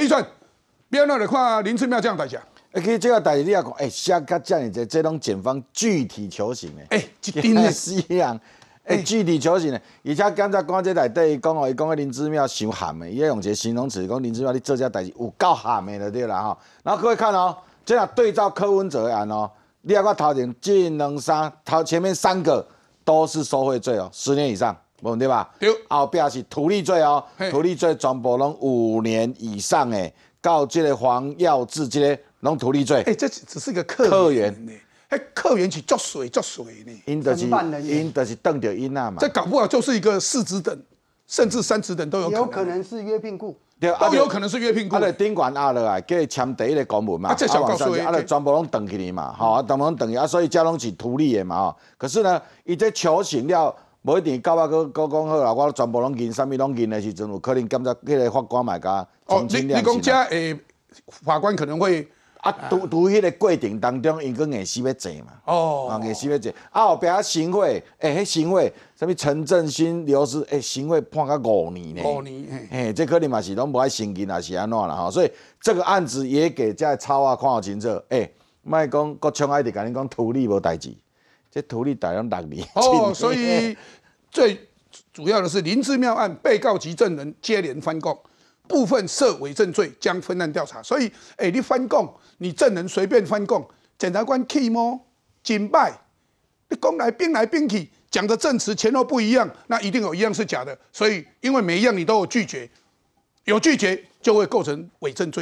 预算，不要了来看林志妙这样代志。哎，佮这个代志你也讲，哎，先讲这样子，这种检方具体求刑咧。哎，一丁个死人，哎，具体求刑咧。而且刚才公安这台对伊讲哦，伊讲个林志妙伤寒的，伊用一个形容词讲林志妙，你做这代志有够寒的了对啦哈。然后各位看哦，这样对照柯文哲案哦，你阿看头前前两三，头前面三个都是受贿罪哦，十年以上。冇问题吧？对，后壁是土地罪哦，土地罪全部拢五年以上诶。到即个黄耀志即个拢土地罪。诶，这只是一个客源呢，诶，客源是作水作水呢。承办人员。是邓掉因啊嘛。这搞不好就是一个四指等，甚至三指等都有可能。有可能是约聘雇，都有可能是约聘雇。啊，来顶管压落来，给签第一个公文嘛。啊，这小告诉伊，啊，来全部拢等起你嘛，好，全部拢等啊，所以叫拢起土刑的嘛，可是呢，伊在求情了。无一定，到尾佫佫讲好啦，我全部拢认，啥物拢认的时阵，有可能检朝迄个法官嘛，甲量刑哦，你你讲遮诶，法官可能会啊，读读迄个过程当中，伊讲硬死要坐嘛。哦。硬死要坐。啊，后壁啊，行贿诶，迄行贿，啥物陈振兴、刘志诶，行贿判甲五年呢。五年。嘿。诶，即可能嘛是拢无爱承认啊，是安怎啦？吼。所以这个案子也给在抄啊看好清楚，诶，莫讲郭强爱伫甲你讲图利无代志。这土地大量打你哦，所以最主要的是林志妙案被告及证人接连翻供，部分涉伪证罪将分案调查。所以，哎，你翻供，你证人随便翻供，检察官气么？警拜，你攻来兵来兵去，讲的证词前后不一样，那一定有一样是假的。所以，因为每一样你都有拒绝，有拒绝就会构成伪证罪。